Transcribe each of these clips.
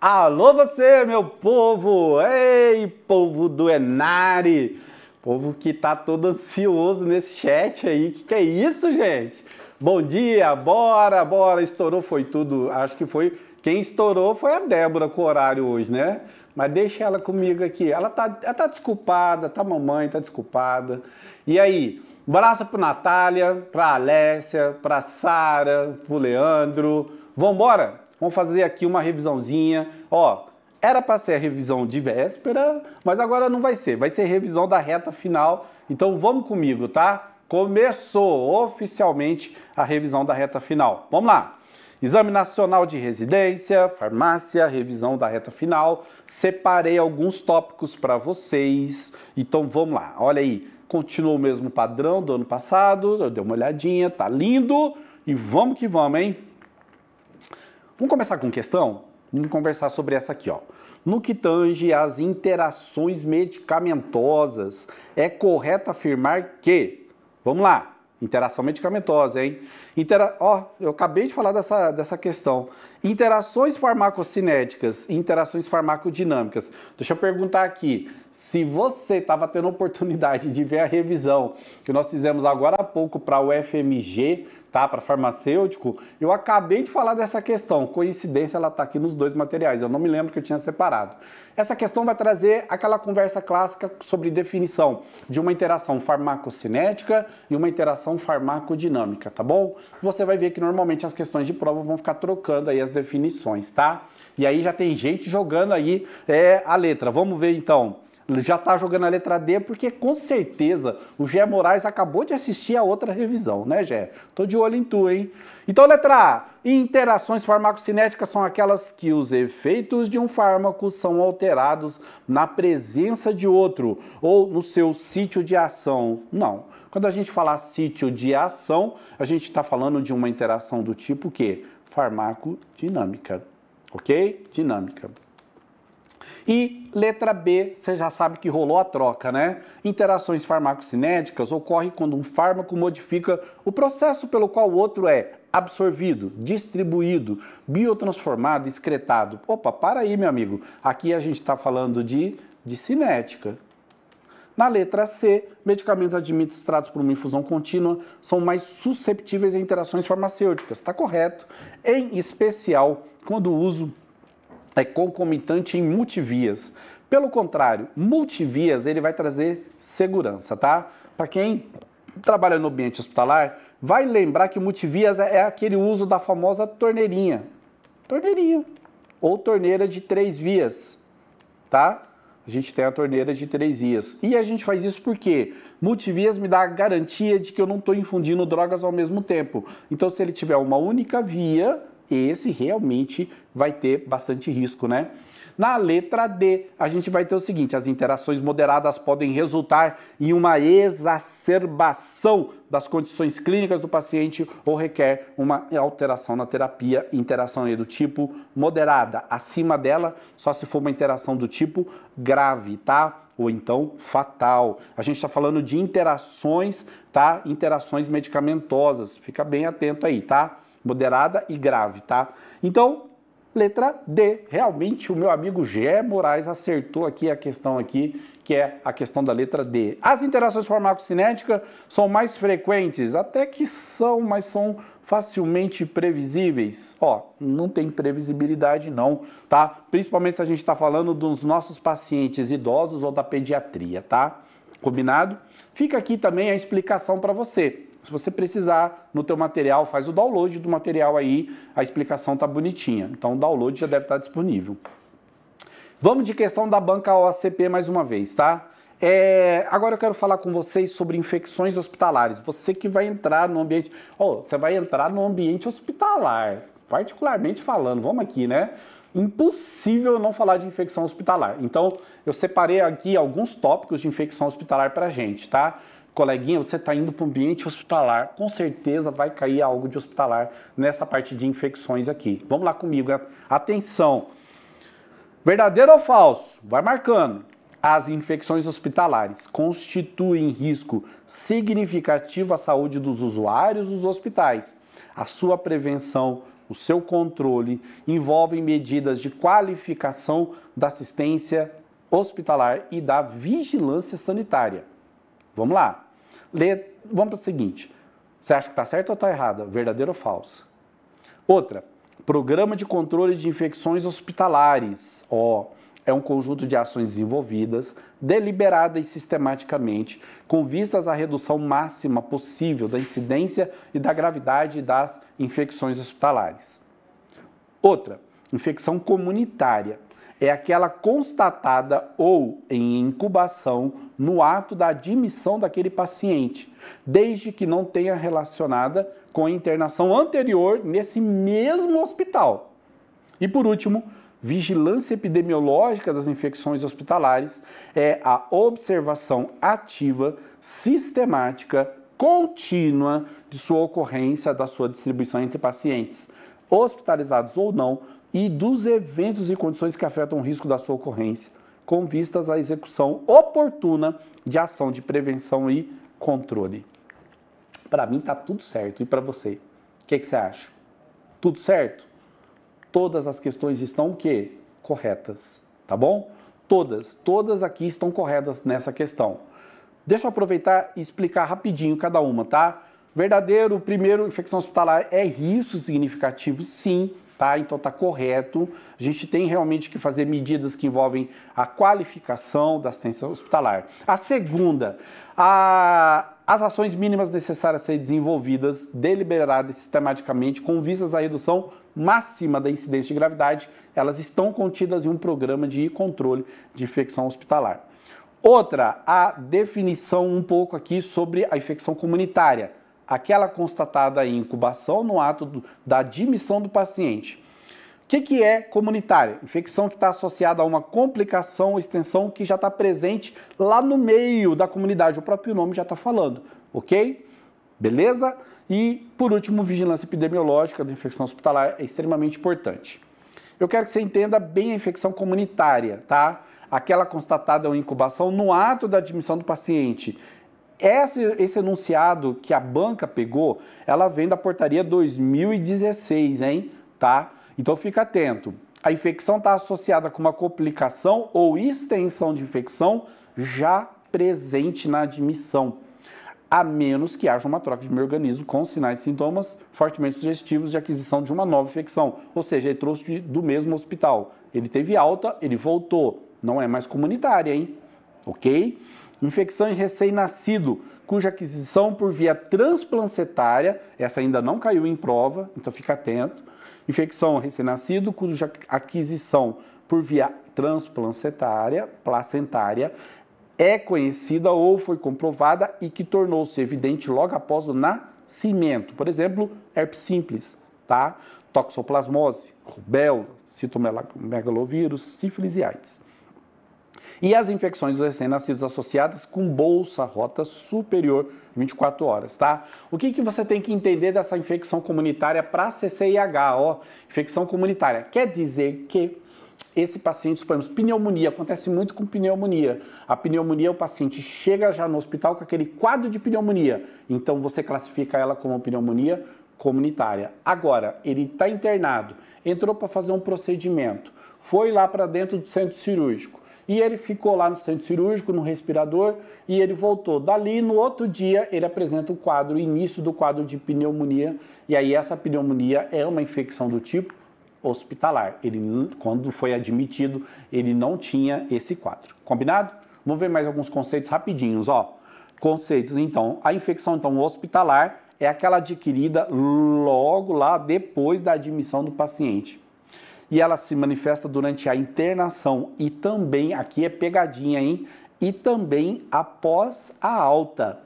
Alô você, meu povo! Ei, povo do Enari! Povo que tá todo ansioso nesse chat aí. Que que é isso, gente? Bom dia, bora, bora. Estourou foi tudo. Acho que foi quem estourou foi a Débora com o horário hoje, né? Mas deixa ela comigo aqui. Ela tá, ela tá desculpada, tá mamãe, tá desculpada. E aí, Abraço pro Natália, pra Alessia, pra Sara, pro Leandro. Vambora! embora? Vamos fazer aqui uma revisãozinha ó, era para ser a revisão de véspera, mas agora não vai ser, vai ser revisão da reta final. Então vamos comigo, tá? Começou oficialmente a revisão da reta final. Vamos lá. Exame Nacional de Residência, Farmácia, revisão da reta final. Separei alguns tópicos para vocês. Então vamos lá. Olha aí, continua o mesmo padrão do ano passado. Eu dei uma olhadinha, tá lindo. E vamos que vamos, hein? Vamos começar com questão? Vamos conversar sobre essa aqui, ó. No que tange às interações medicamentosas, é correto afirmar que, vamos lá, interação medicamentosa, hein? Intera... Ó, eu acabei de falar dessa, dessa questão. Interações farmacocinéticas, interações farmacodinâmicas. Deixa eu perguntar aqui, se você estava tendo oportunidade de ver a revisão que nós fizemos agora há pouco para o FMG tá? Para farmacêutico. Eu acabei de falar dessa questão. Coincidência, ela está aqui nos dois materiais. Eu não me lembro que eu tinha separado. Essa questão vai trazer aquela conversa clássica sobre definição de uma interação farmacocinética e uma interação farmacodinâmica, tá bom? Você vai ver que normalmente as questões de prova vão ficar trocando aí as definições, tá? E aí já tem gente jogando aí é, a letra. Vamos ver então já está jogando a letra D, porque com certeza o Gé Moraes acabou de assistir a outra revisão, né, Gé? Tô de olho em tu, hein? Então, letra A. Interações farmacocinéticas são aquelas que os efeitos de um fármaco são alterados na presença de outro ou no seu sítio de ação. Não. Quando a gente fala sítio de ação, a gente está falando de uma interação do tipo que? Farmacodinâmica. Ok? Dinâmica. E letra B, você já sabe que rolou a troca, né? Interações farmacocinéticas ocorrem quando um fármaco modifica o processo pelo qual o outro é absorvido, distribuído, biotransformado, excretado. Opa, para aí, meu amigo. Aqui a gente está falando de, de cinética. Na letra C, medicamentos administrados por uma infusão contínua são mais susceptíveis a interações farmacêuticas. Está correto. Em especial quando o uso é concomitante em multivias. Pelo contrário, multivias ele vai trazer segurança, tá? Para quem trabalha no ambiente hospitalar, vai lembrar que multivias é, é aquele uso da famosa torneirinha. Torneirinha. Ou torneira de três vias, tá? A gente tem a torneira de três vias. E a gente faz isso porque multivias me dá a garantia de que eu não estou infundindo drogas ao mesmo tempo. Então, se ele tiver uma única via, esse realmente vai ter bastante risco, né? Na letra D, a gente vai ter o seguinte: as interações moderadas podem resultar em uma exacerbação das condições clínicas do paciente ou requer uma alteração na terapia, interação do tipo moderada. Acima dela, só se for uma interação do tipo grave, tá? ou então fatal. A gente está falando de interações, tá? Interações medicamentosas. Fica bem atento aí, tá? Moderada e grave, tá? Então, letra D. Realmente o meu amigo Gé Moraes acertou aqui a questão aqui, que é a questão da letra D. As interações farmacocinéticas são mais frequentes, até que são, mas são facilmente previsíveis? Ó, não tem previsibilidade não, tá? Principalmente se a gente está falando dos nossos pacientes idosos ou da pediatria, tá? Combinado? Fica aqui também a explicação para você. Se você precisar no teu material, faz o download do material aí, a explicação tá bonitinha. Então o download já deve estar tá disponível. Vamos de questão da banca OACP mais uma vez, tá? É, agora eu quero falar com vocês sobre infecções hospitalares. Você que vai entrar no ambiente. Oh, você vai entrar no ambiente hospitalar. Particularmente falando, vamos aqui, né? Impossível não falar de infecção hospitalar. Então, eu separei aqui alguns tópicos de infecção hospitalar pra gente, tá? coleguinha, você está indo para o ambiente hospitalar, com certeza vai cair algo de hospitalar nessa parte de infecções aqui. Vamos lá comigo, né? atenção. Verdadeiro ou falso? Vai marcando. As infecções hospitalares constituem risco significativo à saúde dos usuários dos hospitais. A sua prevenção, o seu controle envolvem medidas de qualificação da assistência hospitalar e da vigilância sanitária. Vamos lá. Lê, vamos para o seguinte. Você acha que está certo ou está errada? Verdadeiro ou falso? Outra, Programa de Controle de Infecções Hospitalares. Ó, é um conjunto de ações envolvidas, deliberada e sistematicamente, com vistas à redução máxima possível da incidência e da gravidade das infecções hospitalares. Outra, infecção comunitária é aquela constatada ou em incubação no ato da admissão daquele paciente, desde que não tenha relacionada com a internação anterior nesse mesmo hospital. E por último, vigilância epidemiológica das infecções hospitalares é a observação ativa, sistemática, contínua de sua ocorrência, da sua distribuição entre pacientes, hospitalizados ou não, e dos eventos e condições que afetam o risco da sua ocorrência, com vistas à execução oportuna de ação de prevenção e controle. Para mim está tudo certo e para você, o que, que, você acha? Tudo certo? Todas as questões estão o quê? Corretas, tá bom? Todas, todas aqui estão corretas nessa questão. Deixa eu aproveitar e explicar rapidinho cada uma, tá? Verdadeiro, primeiro, infecção hospitalar é risco significativo, sim tá? Então tá correto. A gente tem realmente que fazer medidas que envolvem a qualificação da assistência hospitalar. A segunda, a as ações mínimas necessárias a serem desenvolvidas, deliberadas sistematicamente, com vistas à redução máxima da incidência de gravidade, elas estão contidas em um programa de controle de infecção hospitalar. Outra, a definição um pouco aqui sobre a infecção comunitária aquela constatada em incubação no ato do, da admissão do paciente. O que, que é comunitária? Infecção que está associada a uma complicação ou extensão que já está presente lá no meio da comunidade, o próprio nome já está falando, ok? Beleza? E, por último, vigilância epidemiológica da infecção hospitalar é extremamente importante. Eu quero que você entenda bem a infecção comunitária, tá? Aquela constatada ou incubação no ato da admissão do paciente. Esse, esse enunciado que a banca pegou, ela vem da portaria 2016, hein? Tá? Então fica atento. A infecção está associada com uma complicação ou extensão de infecção já presente na admissão, a menos que haja uma troca de meu organismo com sinais e sintomas fortemente sugestivos de aquisição de uma nova infecção. Ou seja, ele trouxe de, do mesmo hospital. Ele teve alta, ele voltou. Não é mais comunitária, hein? Ok? infecção em recém-nascido, cuja aquisição por via transplancetária, essa ainda não caiu em prova, então fica atento. Infecção recém-nascido, cuja aquisição por via transplancetária, placentária, é conhecida ou foi comprovada e que tornou-se evidente logo após o nascimento. Por exemplo, herpes simples, tá? Toxoplasmose, rubéola, citomegalovírus, sífilis e AIDS e as infecções dos recém-nascidos associadas com bolsa rota superior 24 horas, tá? O que, que você tem que entender dessa infecção comunitária para CCIH? Ó, infecção comunitária quer dizer que esse paciente, suponhamos, pneumonia, acontece muito com pneumonia. A pneumonia, o paciente chega já no hospital com aquele quadro de pneumonia. Então você classifica ela como pneumonia comunitária. Agora, ele está internado, entrou para fazer um procedimento, foi lá para dentro do centro cirúrgico e ele ficou lá no centro cirúrgico, no respirador, e ele voltou. Dali, no outro dia, ele apresenta o quadro, o início do quadro de pneumonia. E aí, essa pneumonia é uma infecção do tipo hospitalar. Ele, quando foi admitido, ele não tinha esse quadro. Combinado? Vamos ver mais alguns conceitos rapidinhos, ó. Conceitos, então. A infecção, então, hospitalar é aquela adquirida logo lá depois da admissão do paciente e ela se manifesta durante a internação e também, aqui é pegadinha, hein? E também após a alta,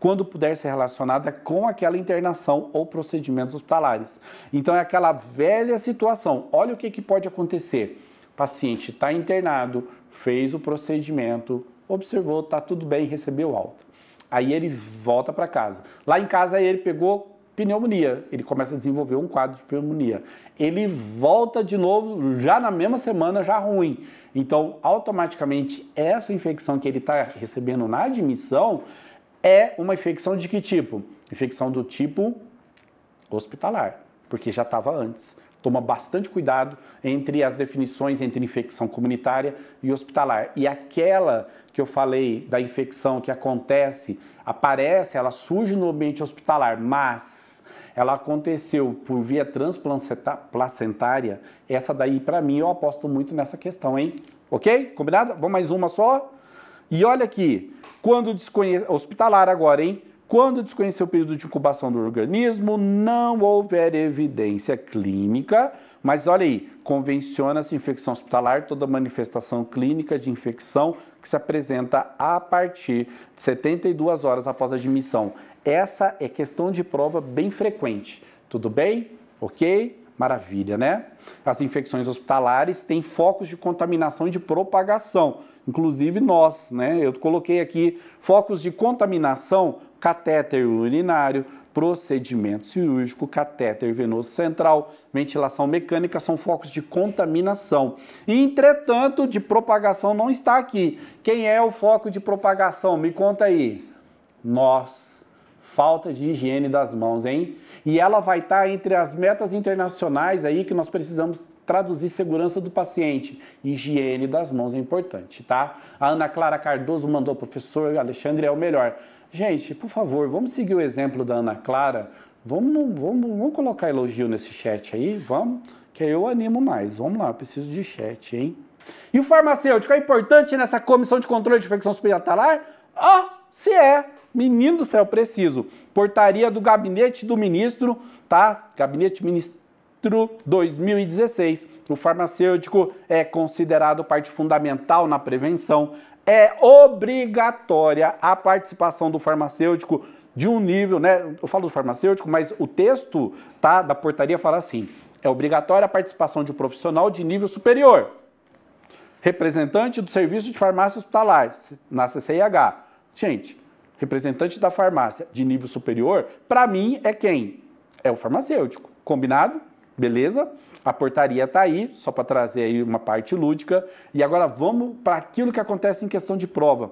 quando puder ser relacionada com aquela internação ou procedimentos hospitalares. Então é aquela velha situação. Olha o que, que pode acontecer. O paciente está internado, fez o procedimento, observou, está tudo bem, recebeu alta. Aí ele volta para casa. Lá em casa ele pegou pneumonia. Ele começa a desenvolver um quadro de pneumonia. Ele volta de novo já na mesma semana, já ruim. Então, automaticamente, essa infecção que ele está recebendo na admissão é uma infecção de que tipo? Infecção do tipo hospitalar, porque já estava antes toma bastante cuidado entre as definições entre infecção comunitária e hospitalar. E aquela que eu falei da infecção que acontece, aparece, ela surge no ambiente hospitalar, mas ela aconteceu por via transplacentária, essa daí para mim eu aposto muito nessa questão, hein? OK? Combinado? Vamos mais uma só? E olha aqui, quando desconhece hospitalar agora, hein? Quando desconhecer o período de incubação do organismo, não houver evidência clínica, mas olha aí, convenciona-se infecção hospitalar toda manifestação clínica de infecção que se apresenta a partir de 72 horas após a admissão. Essa é questão de prova bem frequente. Tudo bem? Ok? Maravilha, né? As infecções hospitalares têm focos de contaminação e de propagação, inclusive nós, né? Eu coloquei aqui focos de contaminação catéter urinário, procedimento cirúrgico, catéter venoso central, ventilação mecânica são focos de contaminação. Entretanto, de propagação não está aqui. Quem é o foco de propagação? Me conta aí. Nós. Falta de higiene das mãos, hein? E ela vai estar tá entre as metas internacionais aí que nós precisamos traduzir segurança do paciente. Higiene das mãos é importante, tá? A Ana Clara Cardoso mandou, professor Alexandre é o melhor. Gente, por favor, vamos seguir o exemplo da Ana Clara. Vamos, vamos, vamos colocar elogio nesse chat aí, vamos, que aí eu animo mais. Vamos lá, preciso de chat, hein? E o farmacêutico é importante nessa comissão de controle de infecção hospitalar? Ó, oh, se é. Menino do céu, preciso. Portaria do gabinete do ministro, tá? Gabinete ministro 2016. O farmacêutico é considerado parte fundamental na prevenção, é obrigatória a participação do farmacêutico de um nível, né? Eu falo do farmacêutico, mas o texto tá, da portaria fala assim: é obrigatória a participação de um profissional de nível superior, representante do serviço de farmácia hospitalar, na CCIH. Gente, representante da farmácia de nível superior, para mim é quem? É o farmacêutico. Combinado? Beleza? A portaria está aí, só para trazer aí uma parte lúdica. E agora vamos para aquilo que acontece em questão de prova.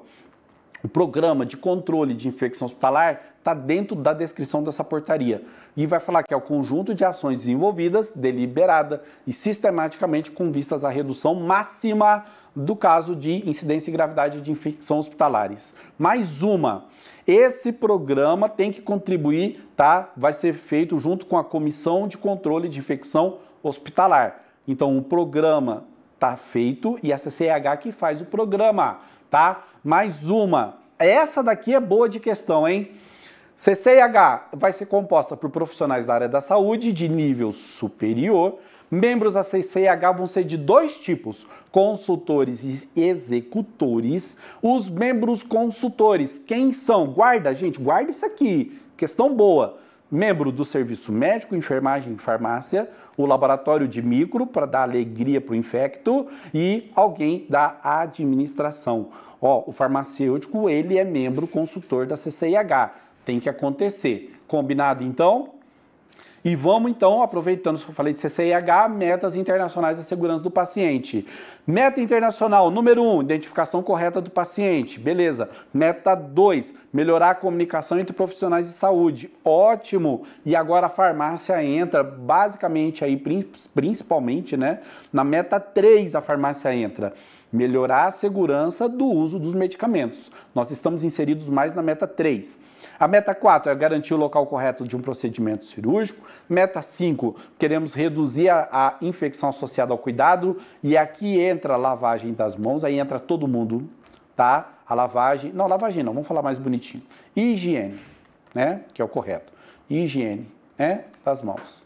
O programa de controle de infecção hospitalar está dentro da descrição dessa portaria e vai falar que é o conjunto de ações desenvolvidas, deliberada e sistematicamente com vistas à redução máxima do caso de incidência e gravidade de infecção hospitalares. Mais uma, esse programa tem que contribuir, tá? Vai ser feito junto com a Comissão de Controle de Infecção Hospitalar hospitalar. Então o programa tá feito e essa é CH que faz o programa, tá? Mais uma. Essa daqui é boa de questão, hein? CCIH vai ser composta por profissionais da área da saúde de nível superior. Membros da CCIH vão ser de dois tipos: consultores e executores. Os membros consultores, quem são? Guarda, gente, guarda isso aqui. Questão boa. Membro do serviço médico, enfermagem e farmácia, o laboratório de micro, para dar alegria para o infecto, e alguém da administração. Ó, o farmacêutico, ele é membro consultor da CCIH. Tem que acontecer. Combinado então? E vamos então, aproveitando, eu falei de CCIH, metas internacionais da segurança do paciente. Meta internacional, número 1, um, identificação correta do paciente. Beleza. Meta 2, melhorar a comunicação entre profissionais de saúde. Ótimo. E agora a farmácia entra, basicamente aí, principalmente, né? Na meta 3 a farmácia entra melhorar a segurança do uso dos medicamentos. Nós estamos inseridos mais na meta 3. A meta 4 é garantir o local correto de um procedimento cirúrgico. Meta 5, queremos reduzir a, a infecção associada ao cuidado. E aqui entra a lavagem das mãos, aí entra todo mundo, tá? A lavagem, não, lavagem não, vamos falar mais bonitinho. E higiene, né? Que é o correto. E higiene, né? Das mãos.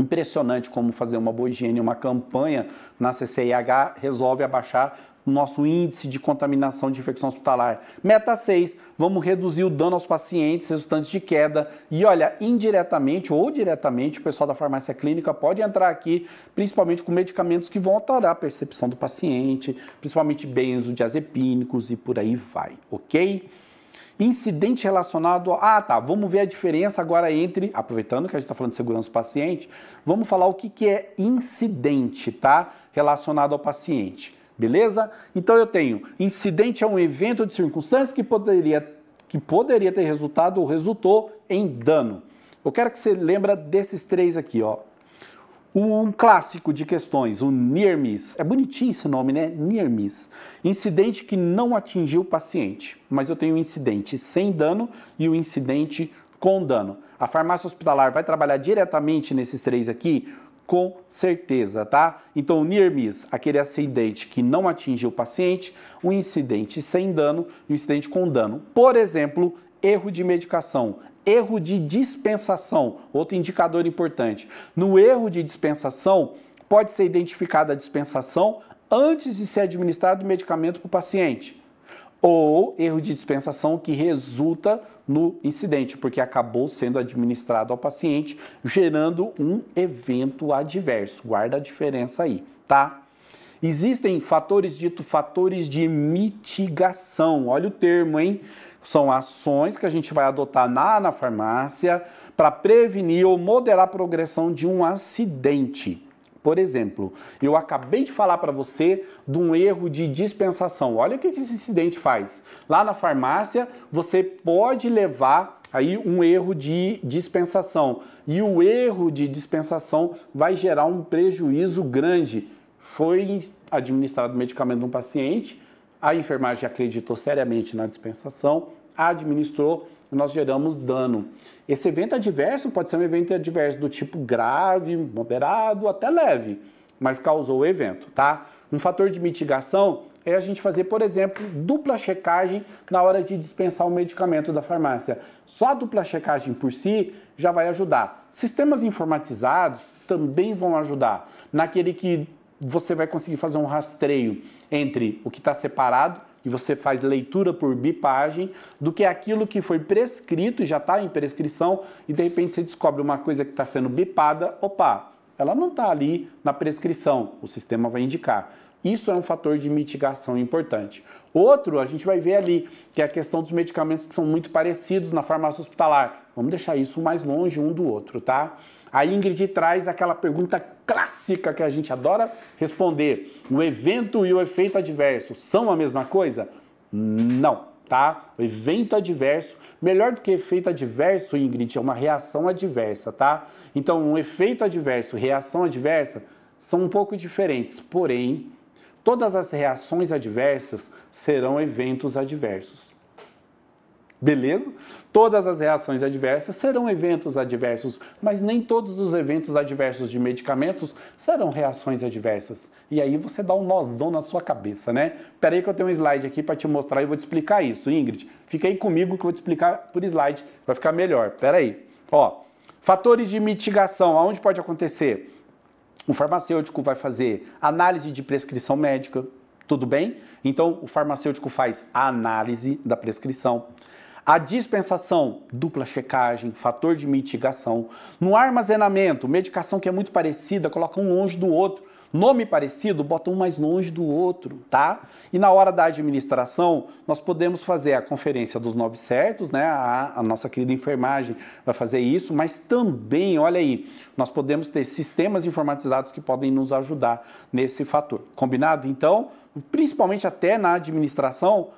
Impressionante como fazer uma boa higiene, uma campanha na CCIH resolve abaixar nosso índice de contaminação de infecção hospitalar. Meta 6, vamos reduzir o dano aos pacientes resultantes de queda. E olha, indiretamente ou diretamente, o pessoal da farmácia clínica pode entrar aqui, principalmente com medicamentos que vão alterar a percepção do paciente, principalmente benzodiazepínicos e por aí vai, ok? Incidente relacionado a. Ah, tá. Vamos ver a diferença agora entre. Aproveitando que a gente está falando de segurança do paciente, vamos falar o que, que é incidente, tá? Relacionado ao paciente. Beleza? Então eu tenho incidente é um evento de circunstância que poderia, que poderia ter resultado ou resultou em dano. Eu quero que você lembra desses três aqui, ó. Um clássico de questões, o near miss. É bonitinho esse nome, né? Near miss. Incidente que não atingiu o paciente, mas eu tenho o um incidente sem dano e o um incidente com dano. A farmácia hospitalar vai trabalhar diretamente nesses três aqui? Com certeza, tá? Então, o near miss, aquele acidente que não atingiu o paciente, o um incidente sem dano e o incidente com dano. Por exemplo, erro de medicação, erro de dispensação, outro indicador importante. No erro de dispensação, pode ser identificada a dispensação antes de ser administrado o medicamento para o paciente. Ou erro de dispensação que resulta no incidente, porque acabou sendo administrado ao paciente, gerando um evento adverso. Guarda a diferença aí, tá? Existem fatores dito fatores de mitigação. Olha o termo, hein? São ações que a gente vai adotar na farmácia para prevenir ou moderar a progressão de um acidente. Por exemplo, eu acabei de falar para você de um erro de dispensação. Olha o que esse incidente faz. Lá na farmácia, você pode levar aí um erro de dispensação. E o erro de dispensação vai gerar um prejuízo grande. Foi administrado medicamento de um paciente, a enfermagem acreditou seriamente na dispensação, administrou nós geramos dano. Esse evento adverso pode ser um evento adverso do tipo grave, moderado, até leve, mas causou o evento, tá? Um fator de mitigação é a gente fazer, por exemplo, dupla checagem na hora de dispensar o medicamento da farmácia. Só a dupla checagem por si já vai ajudar. Sistemas informatizados também vão ajudar. Naquele que você vai conseguir fazer um rastreio entre o que está separado e você faz leitura por bipagem do que aquilo que foi prescrito e já está em prescrição e de repente você descobre uma coisa que está sendo bipada, opa, ela não está ali na prescrição, o sistema vai indicar. Isso é um fator de mitigação importante. Outro, a gente vai ver ali, que é a questão dos medicamentos que são muito parecidos na farmácia hospitalar. Vamos deixar isso mais longe um do outro, tá? a Ingrid traz aquela pergunta clássica que a gente adora responder: o evento e o efeito adverso são a mesma coisa? Não, tá? O evento adverso, melhor do que efeito adverso, Ingrid, é uma reação adversa, tá? Então, um efeito adverso, reação adversa, são um pouco diferentes, porém, todas as reações adversas serão eventos adversos. Beleza? Todas as reações adversas serão eventos adversos, mas nem todos os eventos adversos de medicamentos serão reações adversas. E aí você dá um nozão na sua cabeça, né? Peraí que eu tenho um slide aqui para te mostrar e vou te explicar isso, Ingrid. Fica aí comigo que eu vou te explicar por slide, vai ficar melhor. Peraí. Ó, fatores de mitigação, aonde pode acontecer? O farmacêutico vai fazer análise de prescrição médica, tudo bem? Então o farmacêutico faz a análise da prescrição a dispensação, dupla checagem, fator de mitigação. No armazenamento, medicação que é muito parecida, coloca um longe do outro. Nome parecido, bota um mais longe do outro, tá? E na hora da administração, nós podemos fazer a conferência dos nove certos, né? A, a nossa querida enfermagem vai fazer isso, mas também, olha aí, nós podemos ter sistemas informatizados que podem nos ajudar nesse fator. Combinado? Então, principalmente até na administração,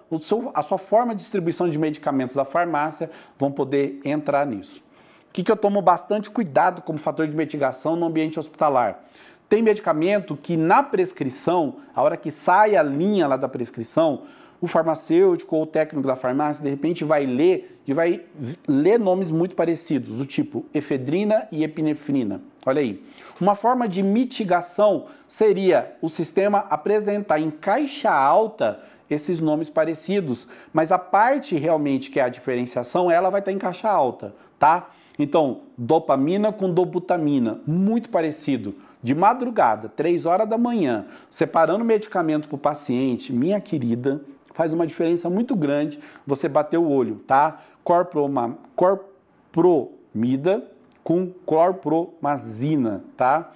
a sua forma de distribuição de medicamentos da farmácia vão poder entrar nisso. O que, que eu tomo bastante cuidado como fator de mitigação no ambiente hospitalar? Tem medicamento que na prescrição, a hora que sai a linha lá da prescrição, o farmacêutico ou o técnico da farmácia, de repente, vai ler e vai ler nomes muito parecidos, do tipo efedrina e epinefrina. Olha aí. Uma forma de mitigação seria o sistema apresentar em caixa alta esses nomes parecidos, mas a parte realmente que é a diferenciação, ela vai estar em caixa alta, tá? Então, dopamina com dobutamina, muito parecido de madrugada, 3 horas da manhã, separando medicamento para o paciente, minha querida, faz uma diferença muito grande você bater o olho, tá? Corproma, corpromida com clorpromazina, tá?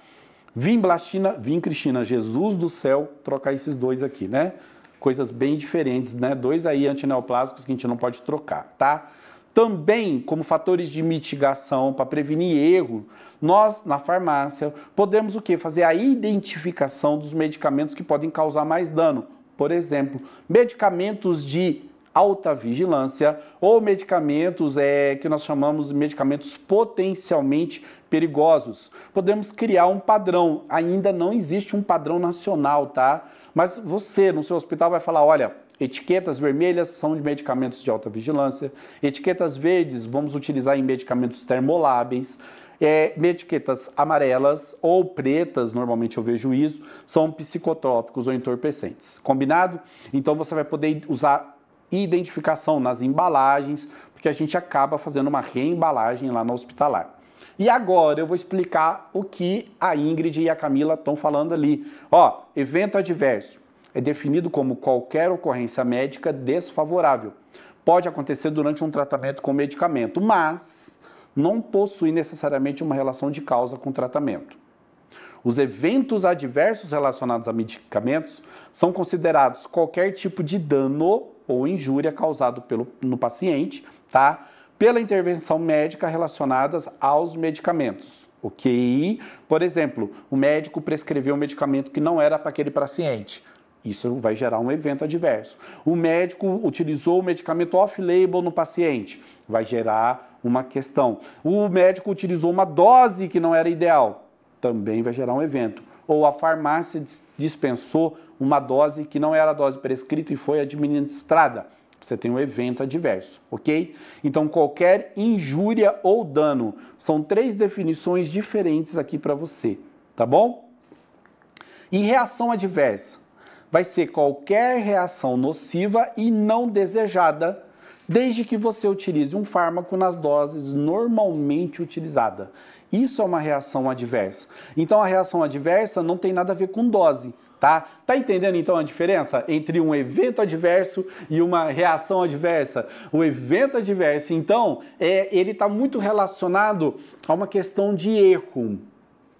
Vinblastina, vincristina, Jesus do céu, trocar esses dois aqui, né? Coisas bem diferentes, né? Dois aí antineoplásicos que a gente não pode trocar, tá? Também, como fatores de mitigação para prevenir erro, nós na farmácia podemos o que? Fazer a identificação dos medicamentos que podem causar mais dano por exemplo, medicamentos de alta vigilância ou medicamentos é, que nós chamamos de medicamentos potencialmente perigosos. Podemos criar um padrão, ainda não existe um padrão nacional, tá? Mas você no seu hospital vai falar: olha, Etiquetas vermelhas são de medicamentos de alta vigilância. Etiquetas verdes vamos utilizar em medicamentos termoláveis. É, etiquetas amarelas ou pretas, normalmente eu vejo isso, são psicotrópicos ou entorpecentes. Combinado? Então você vai poder usar identificação nas embalagens, porque a gente acaba fazendo uma reembalagem lá no hospitalar. E agora eu vou explicar o que a Ingrid e a Camila estão falando ali. Ó, evento adverso é definido como qualquer ocorrência médica desfavorável. Pode acontecer durante um tratamento com medicamento, mas não possui necessariamente uma relação de causa com o tratamento. Os eventos adversos relacionados a medicamentos são considerados qualquer tipo de dano ou injúria causado pelo, no paciente, tá? Pela intervenção médica relacionadas aos medicamentos, ok? Por exemplo, o médico prescreveu um medicamento que não era para aquele paciente. Isso vai gerar um evento adverso. O médico utilizou o medicamento off-label no paciente, vai gerar uma questão. O médico utilizou uma dose que não era ideal, também vai gerar um evento. Ou a farmácia dispensou uma dose que não era a dose prescrita e foi administrada. Você tem um evento adverso, ok? Então, qualquer injúria ou dano são três definições diferentes aqui para você, tá bom? E reação adversa vai ser qualquer reação nociva e não desejada desde que você utilize um fármaco nas doses normalmente utilizada. Isso é uma reação adversa. Então a reação adversa não tem nada a ver com dose, tá? Tá entendendo então a diferença entre um evento adverso e uma reação adversa? O evento adverso, então, é, ele está muito relacionado a uma questão de erro.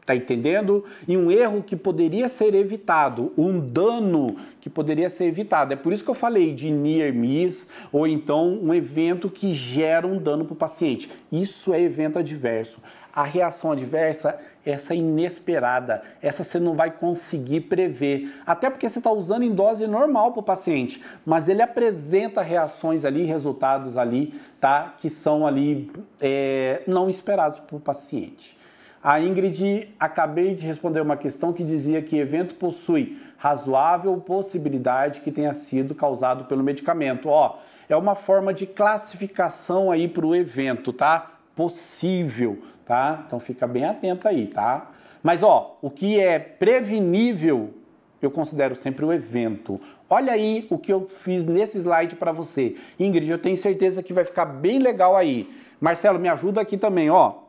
Tá entendendo? E um erro que poderia ser evitado, um dano que poderia ser evitado. É por isso que eu falei de near miss ou então um evento que gera um dano para o paciente. Isso é evento adverso. A reação adversa, é essa inesperada, essa você não vai conseguir prever. Até porque você está usando em dose normal para o paciente, mas ele apresenta reações ali, resultados ali, tá? Que são ali é, não esperados para o paciente. A Ingrid, acabei de responder uma questão que dizia que evento possui razoável possibilidade que tenha sido causado pelo medicamento. Ó, é uma forma de classificação aí para o evento, tá? Possível, tá? Então fica bem atento aí, tá? Mas ó, o que é prevenível, eu considero sempre o evento. Olha aí o que eu fiz nesse slide para você. Ingrid, eu tenho certeza que vai ficar bem legal aí. Marcelo, me ajuda aqui também, ó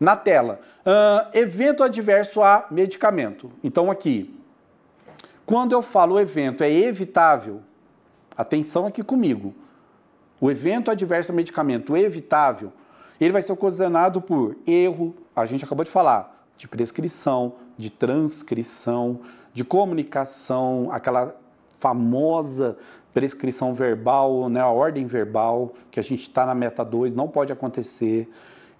na tela. Uh, evento adverso a medicamento. Então, aqui, quando eu falo evento é evitável, atenção aqui comigo. O evento adverso a medicamento evitável, ele vai ser ocasionado por erro, a gente acabou de falar, de prescrição, de transcrição, de comunicação, aquela famosa prescrição verbal, né, a ordem verbal, que a gente está na meta 2, não pode acontecer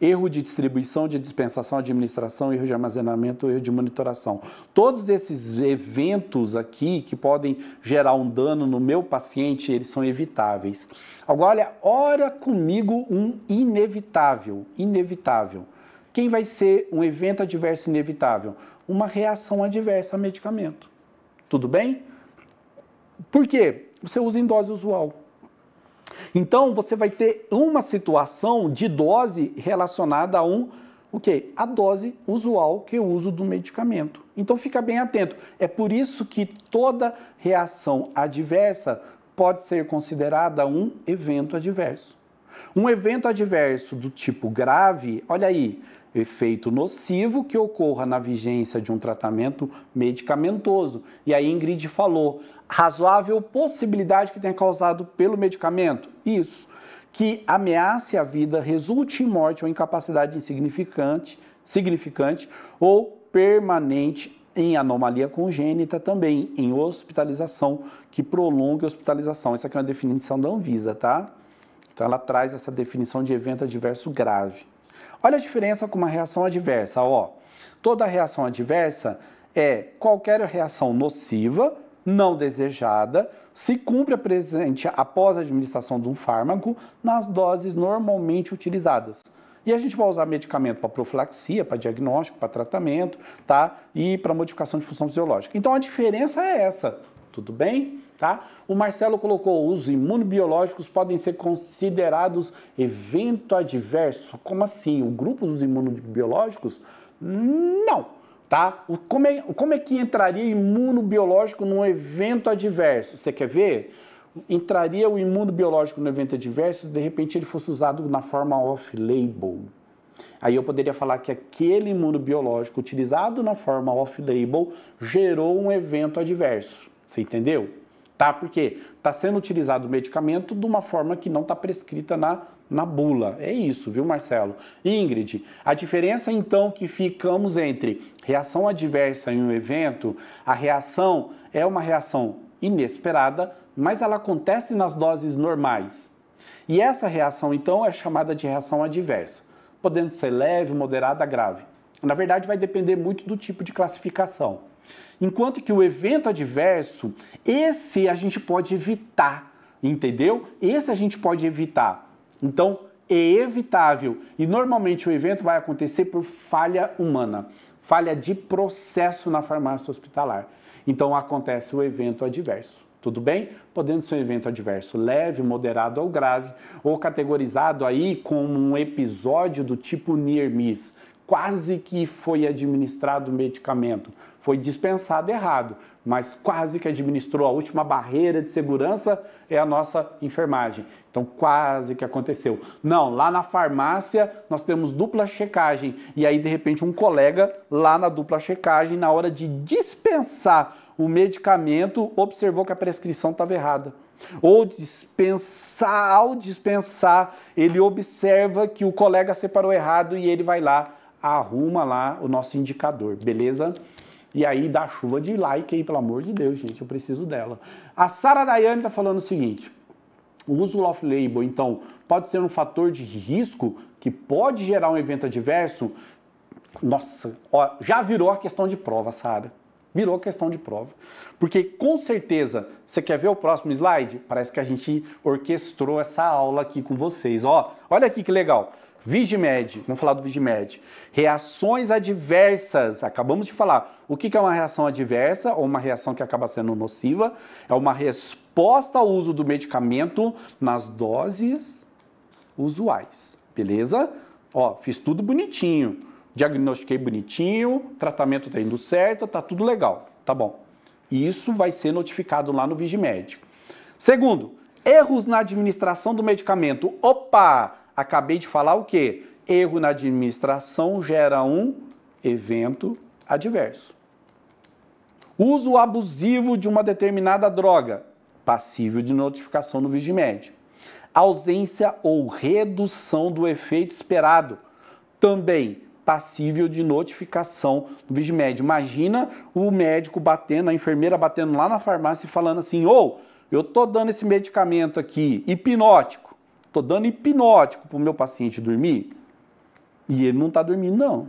erro de distribuição, de dispensação, administração, erro de armazenamento, erro de monitoração. Todos esses eventos aqui que podem gerar um dano no meu paciente, eles são evitáveis. Agora, ora comigo um inevitável, inevitável. Quem vai ser um evento adverso inevitável? Uma reação adversa a medicamento. Tudo bem? Por quê? Você usa em dose usual. Então você vai ter uma situação de dose relacionada a um o que? A dose usual que eu uso do medicamento. Então fica bem atento. É por isso que toda reação adversa pode ser considerada um evento adverso. Um evento adverso do tipo grave, olha aí, efeito nocivo que ocorra na vigência de um tratamento medicamentoso. E aí Ingrid falou, razoável possibilidade que tenha causado pelo medicamento? Isso. Que ameace a vida, resulte em morte ou incapacidade insignificante, significante ou permanente em anomalia congênita também, em hospitalização, que prolongue a hospitalização. Essa aqui é uma definição da Anvisa, tá? Então ela traz essa definição de evento adverso grave. Olha a diferença com uma reação adversa, ó. Toda reação adversa é qualquer reação nociva, não desejada, se cumpre a presente após a administração de um fármaco nas doses normalmente utilizadas. E a gente vai usar medicamento para profilaxia, para diagnóstico, para tratamento, tá? E para modificação de função fisiológica. Então a diferença é essa, tudo bem? Tá? O Marcelo colocou: os imunobiológicos podem ser considerados evento adverso. Como assim? O grupo dos imunobiológicos? Não tá? como, é, como é que entraria imunobiológico num evento adverso? Você quer ver? Entraria o imunobiológico no evento adverso se de repente ele fosse usado na forma off-label. Aí eu poderia falar que aquele imunobiológico utilizado na forma off-label gerou um evento adverso. Você entendeu? tá? Porque está sendo utilizado o medicamento de uma forma que não está prescrita na, na bula. É isso, viu, Marcelo? Ingrid, a diferença então que ficamos entre reação adversa em um evento, a reação é uma reação inesperada, mas ela acontece nas doses normais. E essa reação então é chamada de reação adversa, podendo ser leve, moderada, grave. Na verdade, vai depender muito do tipo de classificação. Enquanto que o evento adverso, esse a gente pode evitar, entendeu? Esse a gente pode evitar. Então, é evitável e normalmente o evento vai acontecer por falha humana, falha de processo na farmácia hospitalar. Então acontece o evento adverso. Tudo bem? Podendo ser um evento adverso leve, moderado ou grave, ou categorizado aí como um episódio do tipo NIRMIS, quase que foi administrado o medicamento, foi dispensado errado, mas quase que administrou a última barreira de segurança é a nossa enfermagem. Então quase que aconteceu. Não, lá na farmácia nós temos dupla checagem e aí de repente um colega lá na dupla checagem na hora de dispensar o medicamento observou que a prescrição estava errada. Ou dispensar, ao dispensar, ele observa que o colega separou errado e ele vai lá arruma lá o nosso indicador, beleza? E aí dá chuva de like aí, pelo amor de Deus, gente, eu preciso dela. A Sara Dayane tá falando o seguinte: o uso off-label, então, pode ser um fator de risco que pode gerar um evento adverso? Nossa, ó, já virou a questão de prova, Sara. Virou questão de prova. Porque com certeza, você quer ver o próximo slide? Parece que a gente orquestrou essa aula aqui com vocês. Ó, olha aqui que legal. Vigimed, vamos falar do Vigimed. Reações adversas, acabamos de falar. O que é uma reação adversa ou uma reação que acaba sendo nociva? É uma resposta ao uso do medicamento nas doses usuais, beleza? Ó, fiz tudo bonitinho, diagnostiquei bonitinho, tratamento tá indo certo, tá tudo legal, tá bom. Isso vai ser notificado lá no Vigimed. Segundo, erros na administração do medicamento. Opa! Acabei de falar o quê? Erro na administração gera um evento adverso. Uso abusivo de uma determinada droga, passível de notificação no vigimédio. Ausência ou redução do efeito esperado, também passível de notificação no vigimédio. Imagina o médico batendo, a enfermeira batendo lá na farmácia e falando assim: ou oh, eu tô dando esse medicamento aqui hipnótico Estou dando hipnótico para o meu paciente dormir e ele não está dormindo, não.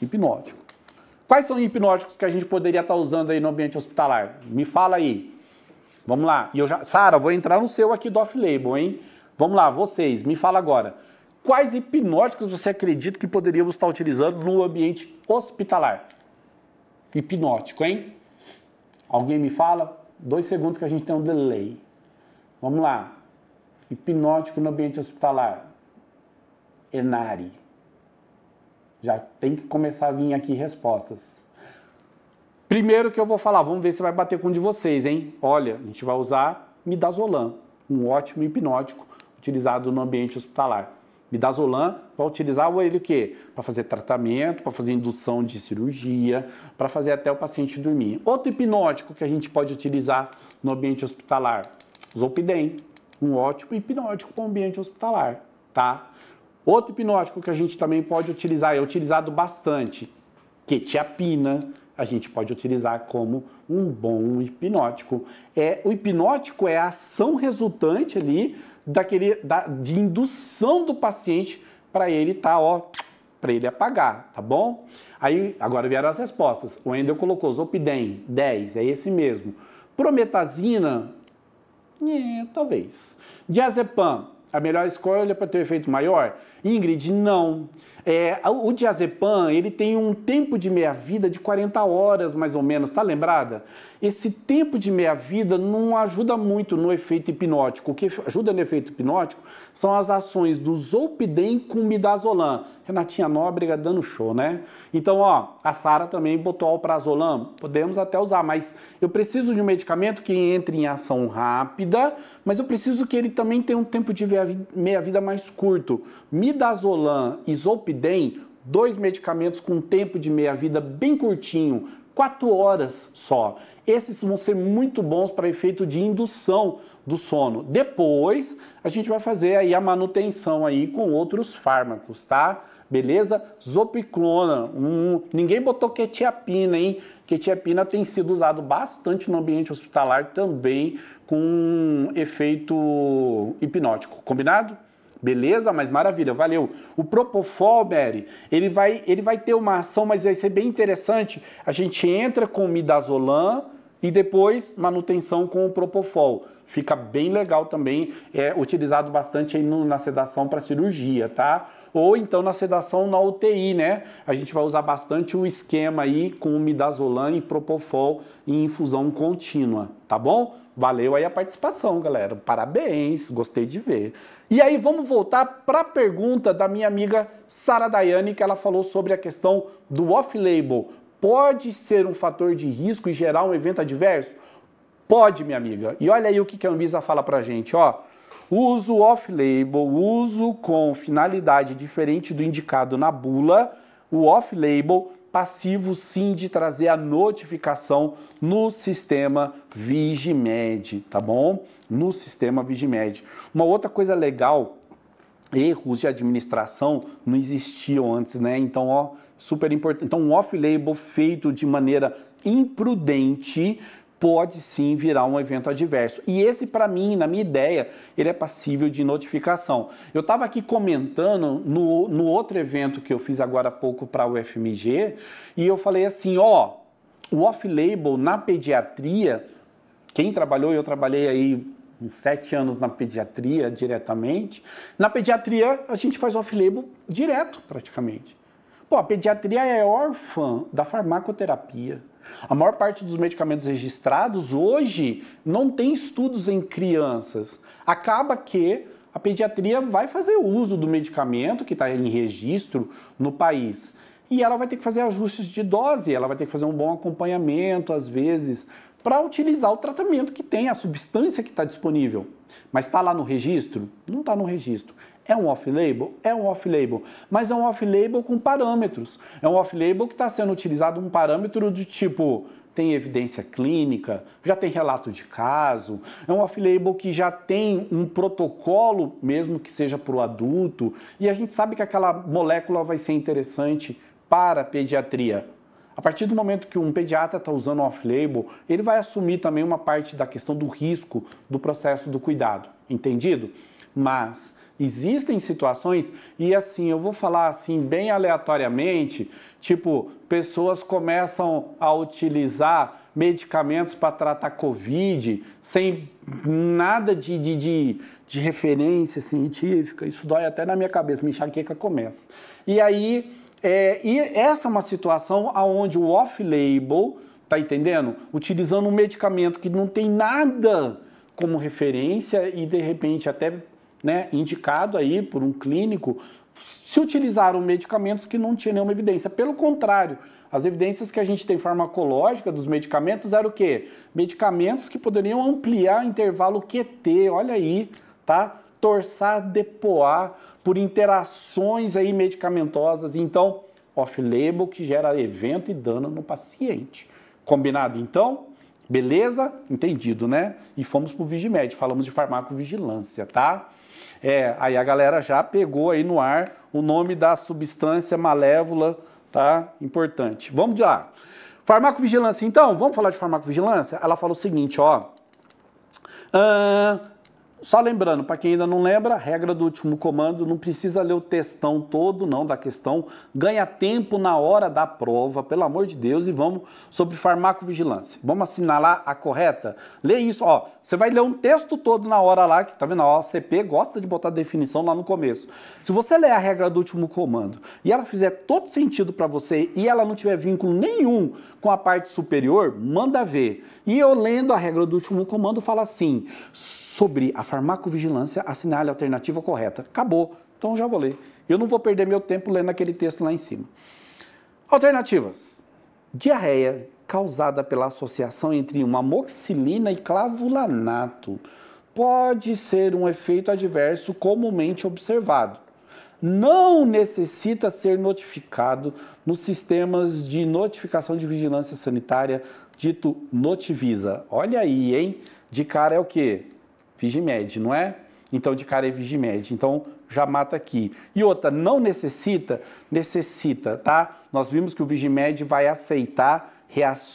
Hipnótico. Quais são hipnóticos que a gente poderia estar tá usando aí no ambiente hospitalar? Me fala aí. Vamos lá. E eu já, Sara, vou entrar no seu aqui do off-label, hein? Vamos lá, vocês, me fala agora. Quais hipnóticos você acredita que poderíamos estar utilizando no ambiente hospitalar? Hipnótico, hein? Alguém me fala? Dois segundos que a gente tem um delay. Vamos lá hipnótico no ambiente hospitalar, Enari. Já tem que começar a vir aqui respostas. Primeiro que eu vou falar, vamos ver se vai bater com um de vocês, hein? Olha, a gente vai usar midazolam, um ótimo hipnótico utilizado no ambiente hospitalar. Midazolam vai utilizar ele o quê? Para fazer tratamento, para fazer indução de cirurgia, para fazer até o paciente dormir. Outro hipnótico que a gente pode utilizar no ambiente hospitalar, zolpidem um ótimo hipnótico para o ambiente hospitalar, tá? Outro hipnótico que a gente também pode utilizar, é utilizado bastante, quetiapina, a gente pode utilizar como um bom hipnótico. É, o hipnótico é a ação resultante ali daquele, da, de indução do paciente para ele estar, tá, ó, para ele apagar, tá bom? Aí, agora vieram as respostas. O Ender colocou Zopidem, 10, é esse mesmo. Prometazina, é, talvez. Diazepam, a melhor escolha para ter um efeito maior? Ingrid, não. É, o diazepam, ele tem um tempo de meia-vida de 40 horas, mais ou menos, tá lembrada? Esse tempo de meia-vida não ajuda muito no efeito hipnótico. O que ajuda no efeito hipnótico são as ações do zolpidem com midazolam. Renatinha Nóbrega dando show, né? Então, ó, a Sara também botou alprazolam. Podemos até usar, mas eu preciso de um medicamento que entre em ação rápida, mas eu preciso que ele também tenha um tempo de meia-vida mais curto. Midazolam e zolpidem Zolpidem, dois medicamentos com um tempo de meia-vida bem curtinho, quatro horas só. Esses vão ser muito bons para efeito de indução do sono. Depois, a gente vai fazer aí a manutenção aí com outros fármacos, tá? Beleza? Zopiclona. Hum, ninguém botou quetiapina, hein? Quetiapina tem sido usado bastante no ambiente hospitalar também com efeito hipnótico. Combinado? Beleza? Mas maravilha, valeu. O Propofol, Mary, ele vai, ele vai ter uma ação, mas vai ser bem interessante. A gente entra com o Midazolam e depois manutenção com o Propofol. Fica bem legal também, é utilizado bastante aí no, na sedação para cirurgia, tá? Ou então na sedação na UTI, né? A gente vai usar bastante o esquema aí com o midazolam e propofol em infusão contínua, tá bom? Valeu aí a participação, galera. Parabéns, gostei de ver. E aí vamos voltar para a pergunta da minha amiga Sara Dayane, que ela falou sobre a questão do off-label. Pode ser um fator de risco e gerar um evento adverso? Pode, minha amiga. E olha aí o que a Anvisa fala para gente, ó. Uso off-label, uso com finalidade diferente do indicado na bula, o off-label passivo sim de trazer a notificação no sistema Vigimed, tá bom? No sistema Vigimed. Uma outra coisa legal, erros de administração não existiam antes, né? Então, ó, super importante. Então, um off-label feito de maneira imprudente pode sim virar um evento adverso. E esse, para mim, na minha ideia, ele é passível de notificação. Eu estava aqui comentando no, no outro evento que eu fiz agora há pouco para o FMG, e eu falei assim, ó, o off-label na pediatria, quem trabalhou, eu trabalhei aí uns sete anos na pediatria diretamente, na pediatria a gente faz off-label direto praticamente. Pô, a pediatria é órfã da farmacoterapia. A maior parte dos medicamentos registrados hoje não tem estudos em crianças. Acaba que a pediatria vai fazer uso do medicamento que está em registro no país. E ela vai ter que fazer ajustes de dose, ela vai ter que fazer um bom acompanhamento, às vezes, para utilizar o tratamento que tem, a substância que está disponível. Mas está lá no registro? Não está no registro. É um off-label? É um off-label, mas é um off-label com parâmetros. É um off-label que está sendo utilizado um parâmetro do tipo tem evidência clínica, já tem relato de caso, é um off-label que já tem um protocolo, mesmo que seja para o adulto, e a gente sabe que aquela molécula vai ser interessante para a pediatria. A partir do momento que um pediatra está usando off-label, ele vai assumir também uma parte da questão do risco do processo do cuidado, entendido? Mas Existem situações, e assim, eu vou falar assim bem aleatoriamente, tipo, pessoas começam a utilizar medicamentos para tratar Covid, sem nada de, de, de, de, referência científica, isso dói até na minha cabeça, me enxaqueca começa. E aí, é, e essa é uma situação onde o off-label, tá entendendo? Utilizando um medicamento que não tem nada como referência e de repente até né, indicado aí por um clínico, se utilizaram medicamentos que não tinham nenhuma evidência. Pelo contrário, as evidências que a gente tem farmacológica dos medicamentos eram o quê? Medicamentos que poderiam ampliar o intervalo QT, olha aí, tá? Torçar, depoar por interações aí medicamentosas. Então, off-label que gera evento e dano no paciente. Combinado então? Beleza? Entendido, né? E fomos pro Vigimed, falamos de farmacovigilância, tá? É, aí a galera já pegou aí no ar o nome da substância malévola, tá? Importante. Vamos lá. Farmacovigilância, então, vamos falar de farmacovigilância? Ela fala o seguinte, ó. Uh, só lembrando, para quem ainda não lembra, regra do último comando, não precisa ler o textão todo, não, da questão. Ganha tempo na hora da prova, pelo amor de Deus, e vamos sobre farmacovigilância. Vamos assinalar a correta? Lê isso, ó. Você vai ler um texto todo na hora lá, que tá vendo? A OCP gosta de botar definição lá no começo. Se você ler a regra do último comando e ela fizer todo sentido para você e ela não tiver vínculo nenhum com a parte superior, manda ver. E eu lendo a regra do último comando, fala assim, sobre a farmacovigilância farmacovigilância assinale a alternativa correta. Acabou. Então já vou ler. Eu não vou perder meu tempo lendo aquele texto lá em cima. Alternativas. Diarreia causada pela associação entre uma moxilina e clavulanato pode ser um efeito adverso comumente observado. Não necessita ser notificado nos sistemas de notificação de vigilância sanitária, dito Notivisa. Olha aí, hein? De cara é o quê? Vigimed, não é? Então, de cara é Vigimed. Então, já mata aqui. E outra, não necessita? Necessita, tá? Nós vimos que o Vigimed vai aceitar